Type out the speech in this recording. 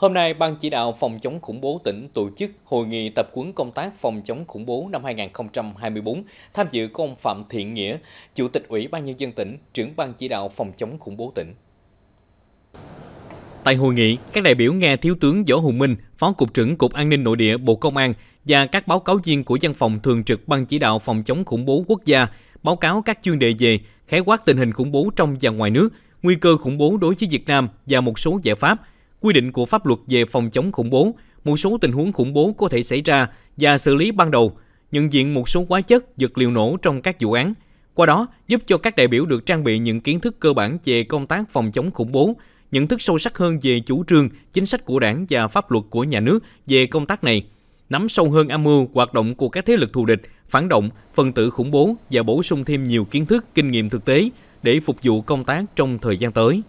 Hôm nay, Ban chỉ đạo phòng chống khủng bố tỉnh tổ chức hội nghị tập huấn công tác phòng chống khủng bố năm 2024. Tham dự có ông Phạm Thiện Nghĩa, Chủ tịch Ủy ban Nhân dân tỉnh, trưởng Ban chỉ đạo phòng chống khủng bố tỉnh. Tại hội nghị, các đại biểu nghe Thiếu tướng Võ Hùng Minh, Phó Cục trưởng Cục An ninh Nội địa Bộ Công an và các báo cáo viên của Văn phòng Thường trực Ban chỉ đạo phòng chống khủng bố quốc gia báo cáo các chuyên đề về khái quát tình hình khủng bố trong và ngoài nước, nguy cơ khủng bố đối với Việt Nam và một số giải pháp – quy định của pháp luật về phòng chống khủng bố, một số tình huống khủng bố có thể xảy ra và xử lý ban đầu, nhận diện một số hóa chất, vật liệu nổ trong các vụ án. Qua đó, giúp cho các đại biểu được trang bị những kiến thức cơ bản về công tác phòng chống khủng bố, nhận thức sâu sắc hơn về chủ trương, chính sách của đảng và pháp luật của nhà nước về công tác này, nắm sâu hơn âm mưu hoạt động của các thế lực thù địch, phản động, phần tử khủng bố và bổ sung thêm nhiều kiến thức, kinh nghiệm thực tế để phục vụ công tác trong thời gian tới.